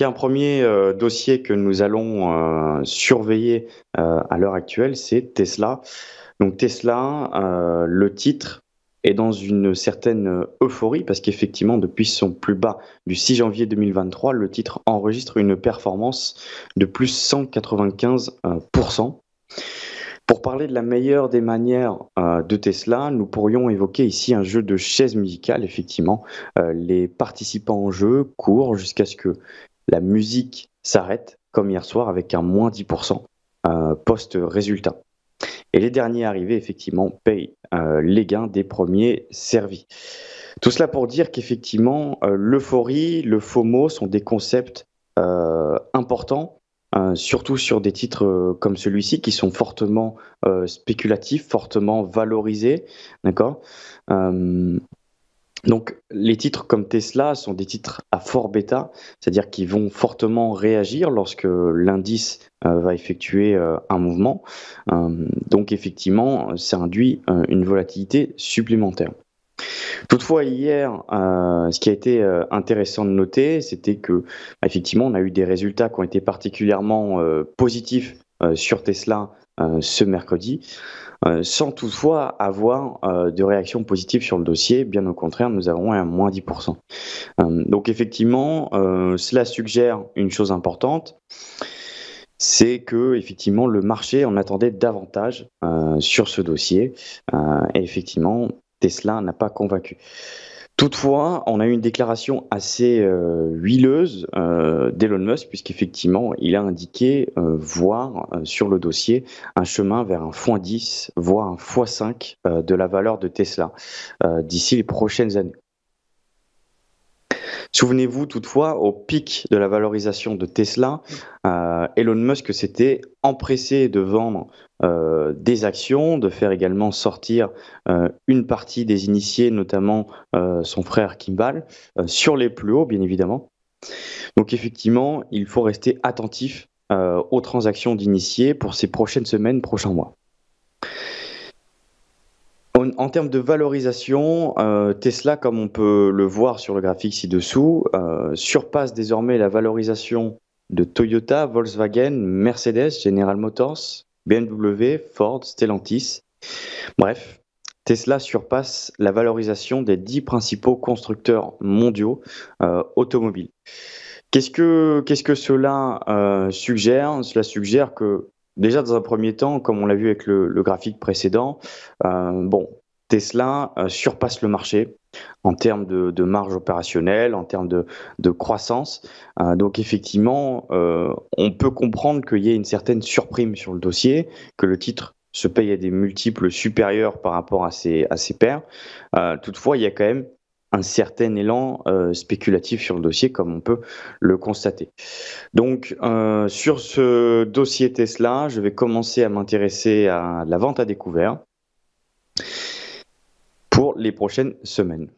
il un premier euh, dossier que nous allons euh, surveiller euh, à l'heure actuelle, c'est Tesla. Donc Tesla, le titre est dans une certaine euphorie parce qu'effectivement, depuis son plus bas du 6 janvier 2023, le titre enregistre une performance de plus 195%. Pour parler de la meilleure des manières de Tesla, nous pourrions évoquer ici un jeu de chaises musicales. Effectivement, les participants en jeu courent jusqu'à ce que la musique s'arrête, comme hier soir, avec un moins 10% euh, post-résultat. Et les derniers arrivés, effectivement, payent euh, les gains des premiers servis. Tout cela pour dire qu'effectivement, euh, l'euphorie, le FOMO sont des concepts importants, surtout sur des titres comme celui-ci, qui sont fortement spéculatifs, fortement valorisés. D'accord donc, les titres comme Tesla sont des titres à fort bêta, c'est-à-dire qu'ils vont fortement réagir lorsque l'indice euh, va effectuer euh, un mouvement. Euh, donc, effectivement, ça induit une volatilité supplémentaire. Toutefois, hier, ce qui a été intéressant de noter, c'était que, effectivement, on a eu des résultats qui ont été particulièrement positifs sur Tesla euh, ce mercredi, euh, sans toutefois avoir euh, de réaction positive sur le dossier. Bien au contraire, nous avons un moins 10%. donc effectivement, cela suggère une chose importante c'est que effectivement le marché en attendait davantage sur ce dossier et effectivement Tesla n'a pas convaincu. Toutefois, on a eu une déclaration assez euh, huileuse euh, d'Elon Musk, puisqu'effectivement, il a indiqué euh, voir sur le dossier un chemin vers un x10, voire un x5 de la valeur de Tesla d'ici les prochaines années. Souvenez-vous toutefois, au pic de la valorisation de Tesla, euh, Elon Musk s'était empressé de vendre euh, des actions, de faire également sortir euh, une partie des initiés, notamment son frère Kimball, sur les plus hauts, bien évidemment. Donc effectivement, il faut rester attentif aux transactions d'initiés pour ces prochaines semaines, prochains mois en termes de valorisation, euh, Tesla, comme on peut le voir sur le graphique ci-dessous, euh, surpasse désormais la valorisation de Toyota, Volkswagen, Mercedes, General Motors, BMW, Ford, Stellantis. Bref, Tesla surpasse la valorisation des dix principaux constructeurs mondiaux euh, automobiles. Qu'est-ce que, que cela suggère Cela suggère que déjà dans un premier temps, comme on l'a vu avec le, graphique précédent, bon, Tesla euh, surpasse le marché en termes de, marge opérationnelle, en termes de, croissance. Euh, donc effectivement, euh, on peut comprendre qu'il y ait une certaine surprime sur le dossier, que le titre se paye à des multiples supérieurs par rapport à ses, à ses pairs. toutefois, il y a quand même un certain élan spéculatif sur le dossier, comme on peut le constater. Donc sur ce dossier Tesla, je vais commencer à m'intéresser à la vente à découvert pour les prochaines semaines.